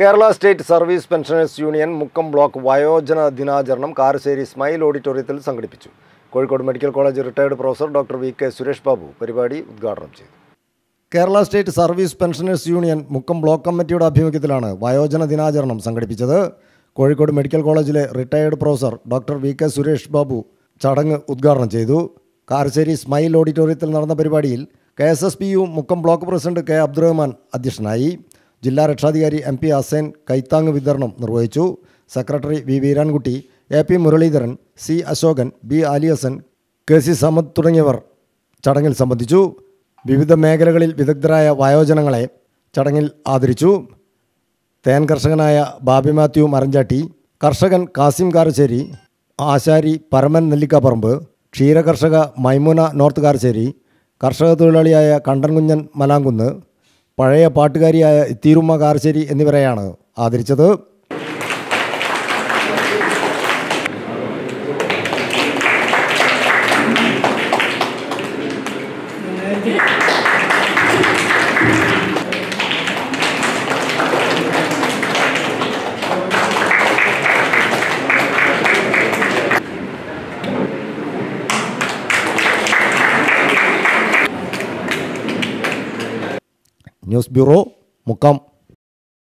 Kerala state service pensioners union Mukkam block വയോജന ദിനാചരണം Karassery smile ഓഡിറ്റോറിയത്തിൽ സംഘടിപ്പിച്ചു Kozhikode medical college retired professor doctor V K Suresh Babu പരിപാടി ഉദ്ഘാടനം ചെയ്തു Kerala state service pensioners union Mukkam block കമ്മിറ്റിയുടെ ആഭിമുഖ്യത്തിലാണ് വയോജന ദിനാചരണം സംഘടിപ്പിച്ചത് കോഴിക്കോട് മെഡിക്കൽ കോളേജിലെ retired professor doctor V K Suresh Babu ചടങ്ങ് ഉദ്ഘാടനം ചെയ്തു കാരശ്ശേരി സ്മൈൽ ഓഡിറ്റോറിയത്തിൽ നടന്ന പരിപാടിയിൽ K S S P U Mukkam block president K Abdurahman അധ്യക്ഷനായി ജില്ലാ രക്ഷാധികാരി എം പി ഹസൈൻ കൈത്താങ് വിതരണം നിർവഹിച്ചു secretary V Veerankutty A P Muraleedharan C Ashokan B Aliyasan K C Samad തുടങ്ങിയവർ ചടങ്ങിൽ സംബന്ധിച്ചു വിവിധ മേഖലകളിൽ വിദഗ്ധരായ വയോജനങ്ങളെ ചടങ്ങിൽ ആദരിച്ചു തേൻ കർഷകനായ ബാബി മാത്യു മരഞ്ചാട്ടി കർഷകൻ കാസിം കാരശ്ശേരി ആശാരി പരമൻ നെല്ലിക്കാപ്പറമ്പ് ക്ഷീരകർഷക മൈമുന നോർത്ത് കാരശ്ശേരി കർഷക തൊഴിലാളിയായ കണ്ടൻകുഞ്ഞൻ മലാങ്കുന്ന് പഴയ പാട്ടുകാരിയായ തീരുമ്മ കാർശ്ശേരി എന്നിവരെയാണ് ആദരിച്ചത് ന്യൂസ് ബ്യൂറോ മുക്കം